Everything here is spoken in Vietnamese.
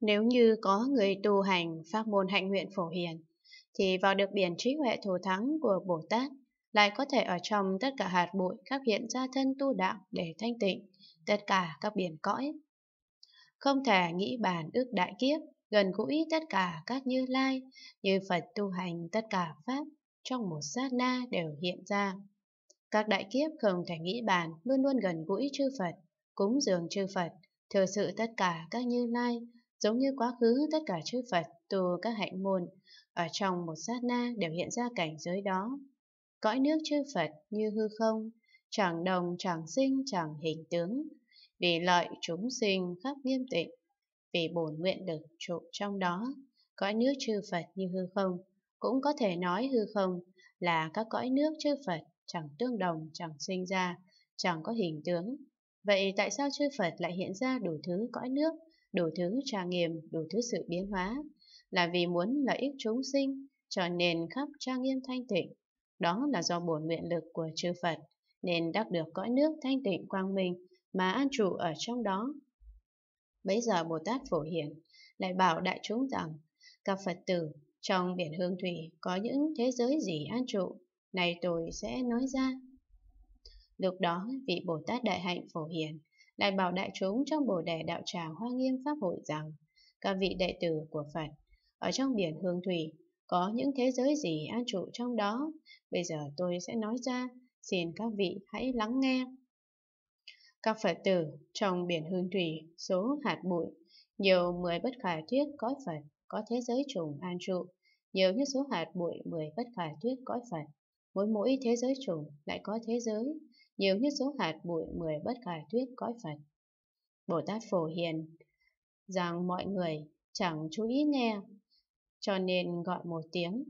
Nếu như có người tu hành pháp môn hạnh nguyện phổ hiền, thì vào được biển trí huệ thù thắng của Bồ Tát, lại có thể ở trong tất cả hạt bụi các hiện ra thân tu đạo để thanh tịnh, tất cả các biển cõi. Không thể nghĩ bàn ước đại kiếp, gần gũi tất cả các như lai, như Phật tu hành tất cả Pháp, trong một sát na đều hiện ra. Các đại kiếp không thể nghĩ bàn, luôn luôn gần gũi chư Phật, cúng dường chư Phật, thừa sự tất cả các như lai, Giống như quá khứ tất cả chư Phật từ các hạnh môn, ở trong một sát na đều hiện ra cảnh giới đó. Cõi nước chư Phật như hư không, chẳng đồng chẳng sinh chẳng hình tướng, vì lợi chúng sinh khắp nghiêm tịnh, vì bổn nguyện được trụ trong đó, cõi nước chư Phật như hư không, cũng có thể nói hư không là các cõi nước chư Phật chẳng tương đồng chẳng sinh ra, chẳng có hình tướng. Vậy tại sao chư Phật lại hiện ra đủ thứ cõi nước đủ thứ tra nghiệm, đủ thứ sự biến hóa, là vì muốn lợi ích chúng sinh, cho nên khắp trang nghiêm thanh tịnh. Đó là do bổn nguyện lực của chư Phật, nên đắc được cõi nước thanh tịnh quang minh mà an trụ ở trong đó. bây giờ Bồ Tát Phổ Hiển lại bảo đại chúng rằng, các Phật tử trong biển hương thủy có những thế giới gì an trụ, này tôi sẽ nói ra. Lúc đó vị Bồ Tát Đại Hạnh Phổ Hiển lại bảo đại chúng trong bồ đề đạo tràng hoa nghiêm pháp hội rằng các vị đệ tử của Phật ở trong biển hương thủy có những thế giới gì an trụ trong đó bây giờ tôi sẽ nói ra xin các vị hãy lắng nghe các Phật tử trong biển hương thủy số hạt bụi nhiều mười bất khả thuyết cõi Phật có thế giới trùng an trụ nhiều như số hạt bụi mười bất khả thuyết cõi Phật mỗi mỗi thế giới trùng lại có thế giới nhiều như số hạt bụi mười bất khả thuyết cõi Phật. Bồ Tát Phổ Hiền rằng mọi người chẳng chú ý nghe, cho nên gọi một tiếng